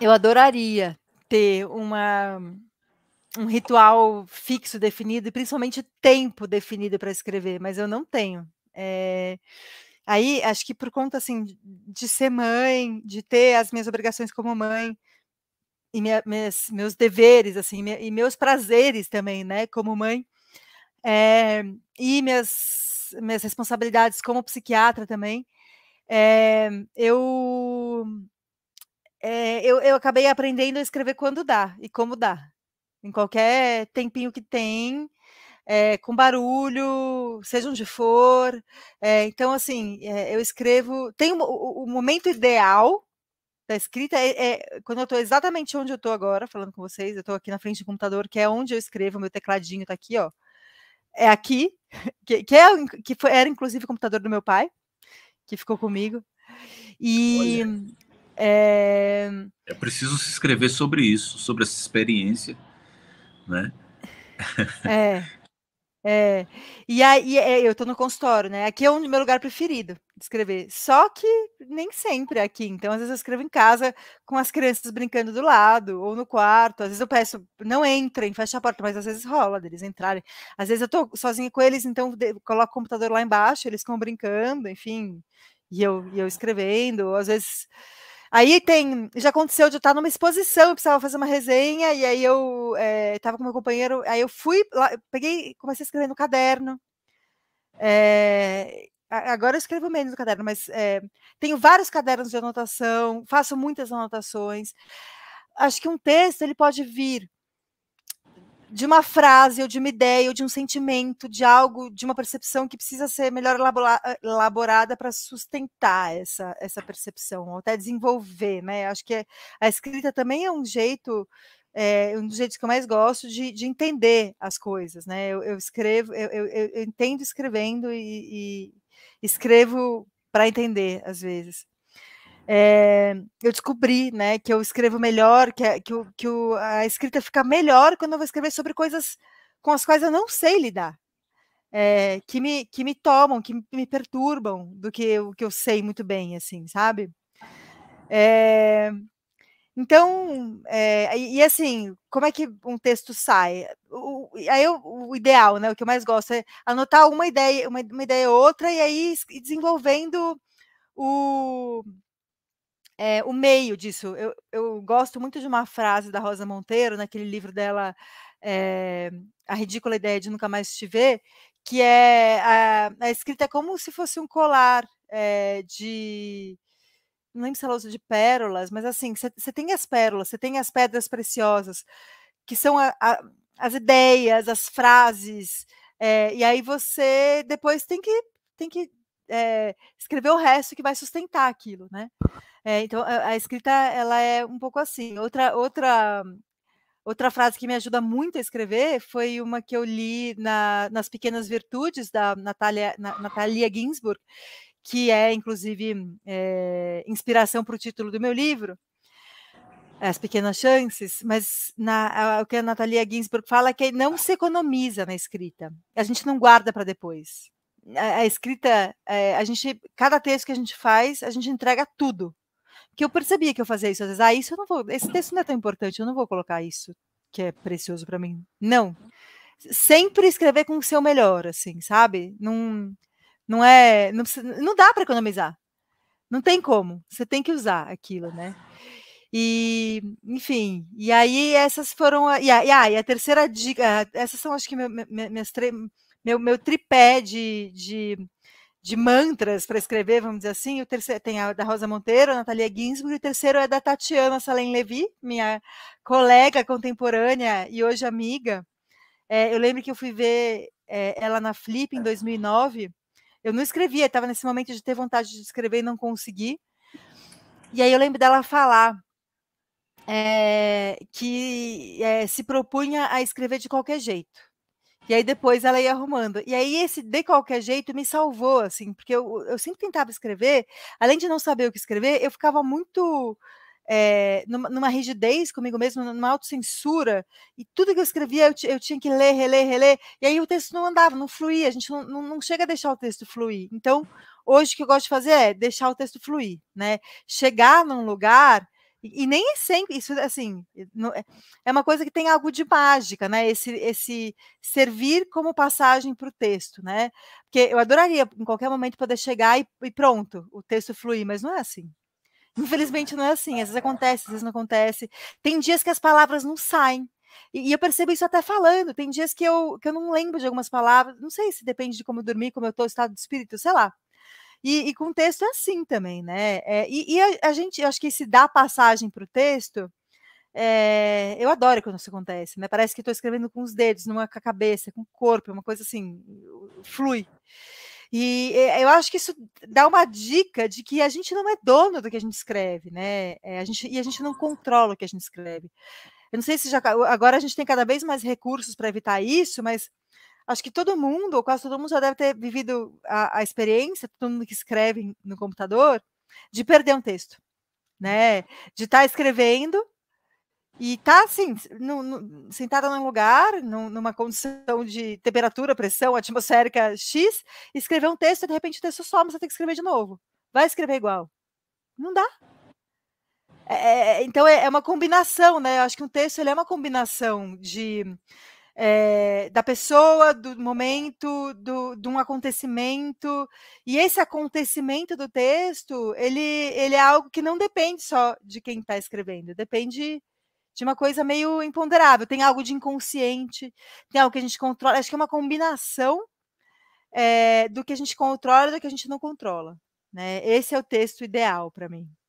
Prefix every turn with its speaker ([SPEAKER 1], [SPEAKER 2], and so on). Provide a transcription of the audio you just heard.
[SPEAKER 1] eu adoraria ter uma um ritual fixo definido e principalmente tempo definido para escrever, mas eu não tenho. É... Aí acho que por conta assim de ser mãe, de ter as minhas obrigações como mãe e minha, meus deveres assim e meus prazeres também, né, como mãe é... e minhas minhas responsabilidades como psiquiatra também, é... eu é, eu, eu acabei aprendendo a escrever quando dá e como dá. Em qualquer tempinho que tem, é, com barulho, seja onde for. É, então, assim, é, eu escrevo. Tem o, o, momento ideal da escrita é, é quando eu estou exatamente onde eu estou agora, falando com vocês. Eu estou aqui na frente do computador, que é onde eu escrevo. Meu tecladinho está aqui, ó. É aqui, que, que, é, que foi, era inclusive o computador do meu pai, que ficou comigo. E Olha. É... é preciso se escrever sobre isso, sobre essa experiência, né? É. É. E aí, é, eu tô no consultório, né? Aqui é o meu lugar preferido de escrever. Só que nem sempre é aqui. Então, às vezes eu escrevo em casa com as crianças brincando do lado, ou no quarto. Às vezes eu peço, não entrem, fecha a porta, mas às vezes rola deles entrarem. Às vezes eu tô sozinha com eles, então coloco o computador lá embaixo, eles ficam brincando, enfim. E eu, e eu escrevendo, às vezes Aí tem, já aconteceu de eu estar numa exposição, eu precisava fazer uma resenha, e aí eu estava eh, é, com meu companheiro, aí eu fui lá, eu peguei, comecei a escrever no caderno. É, agora eu escrevo menos no caderno, mas é, tenho vários cadernos de anotação, faço muitas anotações. Acho que um texto ele pode vir de uma frase, ou de uma ideia, ou de um sentimento, de algo, de uma percepção que precisa ser melhor elaborada para sustentar essa, essa percepção, ou até desenvolver, né? Acho que a escrita também é um jeito é um dos jeitos que eu mais gosto de, de entender as coisas, né? Eu, eu escrevo, eu, eu, eu, entendo escrevendo e, e escrevo para entender às vezes é, eu descobri né, que eu escrevo melhor, que, a, é, que, o, que o, a escrita fica melhor quando eu vou escrever sobre coisas com as quais eu não sei lidar, é, que, me, que me tomam, que me perturbam do que o que eu sei muito bem, assim, sabe? É, então, é, e, assim, como é que um texto sai? O, aí eu, o ideal, né? O que eu mais gosto é anotar uma ideia, uma, uma ideia outra, e aí desenvolvendo o, é, o meio disso. Eu, eu, gosto muito de uma frase da Rosa Monteiro, naquele né, livro dela, é, A Ridícula Ideia de Nunca Mais Te Ver, que é a, a escrita é como se fosse um colar é, de. Não lembro se ela usa de pérolas, mas assim, você tem as pérolas, você tem as pedras preciosas, que são a, a, as ideias, as frases, eh, e aí você depois tem que, tem que é, escrever o resto que vai sustentar aquilo, né? É, então a, a, escrita ela é um pouco assim. Outra outra outra frase que me ajuda muito a escrever foi uma que eu li na, nas Pequenas Virtudes da Natalia na, Natalia Ginsburg, que é inclusive é, inspiração para o título do meu livro. As pequenas chances, mas na, o que a Natalia Ginsburg fala é que não se economiza na escrita. A gente não guarda para depois a, a escrita, é, a gente, cada texto que a gente faz, a gente entrega tudo. Que eu percebia que eu fazia isso às vezes. Ah, isso eu não vou. Esse texto não é tão importante. Eu não vou colocar isso que é precioso para mim. Não. Sempre escrever com o seu melhor, assim, sabe? Não, não é, não, não dá para economizar. Não tem como. Você tem que usar aquilo, né? E, enfim, e aí essas foram. A, e, a, e ah, a terceira dica, ah, essas são acho que minhas três meu, meu tripé de, de, de mantras para escrever, vamos dizer assim. O terceiro tem a da Rosa Monteiro, a Natalia Ginsburg, e o terceiro é da Tatiana Salem Levi, minha colega contemporânea e hoje amiga. É, eu lembro que eu fui ver é, ela na Flip em 2009. Eu não escrevia, estava nesse momento de ter vontade de escrever e não consegui. E aí eu lembro dela falar é, que é, se propunha a escrever de qualquer jeito. E aí depois ela ia arrumando. E aí esse de qualquer jeito me salvou, assim, porque eu, eu sempre tentava escrever, além de não saber o que escrever, eu ficava muito é, numa, numa, rigidez comigo mesmo, numa autocensura, e tudo que eu escrevia eu, eu, tinha que ler, reler, reler, e aí o texto não andava, não fluía, a gente não, não, não chega a deixar o texto fluir. Então, hoje o que eu gosto de fazer é deixar o texto fluir, né? Chegar num lugar e, nem nem é sempre, isso é assim, é, é uma coisa que tem algo de mágica, né? Esse, esse servir como passagem para o texto, né? Porque eu adoraria em qualquer momento poder chegar e, e pronto, o texto fluir, mas não é assim. Infelizmente não é assim, às vezes acontece, às vezes não acontece. Tem dias que as palavras não saem, e, eu percebo isso até falando. Tem dias que eu, que eu não lembro de algumas palavras. Não sei se depende de como eu dormi, como eu estou, estado de espírito, sei lá. E, e com texto é assim também, né? É, e, e a, a, gente, eu acho que se dá passagem para o texto, é, eu adoro quando isso acontece, né? Parece que estou escrevendo com os dedos, numa com a cabeça, com o corpo, é uma coisa assim, uh, flui. E eh, eu acho que isso dá uma dica de que a gente não é dono do que a gente escreve, né? É, a gente, e a gente não controla o que a gente escreve. Eu não sei se já. Agora a gente tem cada vez mais recursos para evitar isso, mas acho que todo mundo, ou quase todo mundo, já deve ter vivido a, a experiência, todo mundo que escreve no computador, de perder um texto, né? De estar tá escrevendo e tá assim, no, no, sentada num lugar, numa condição de temperatura, pressão atmosférica X, escrever um texto e de repente o texto some, você tem que escrever de novo. Vai escrever igual. Não dá. É, é, é então é, é, uma combinação, né? Eu acho que um texto ele é uma combinação de é, da pessoa, do momento, do, de um acontecimento. E esse acontecimento do texto, ele, ele é algo que não depende só de quem está escrevendo, depende de uma coisa meio imponderável. Tem algo de inconsciente, tem algo que a gente controla. Acho que é uma combinação é, do que a gente controla e do que a gente não controla. Né? Esse é o texto ideal para mim.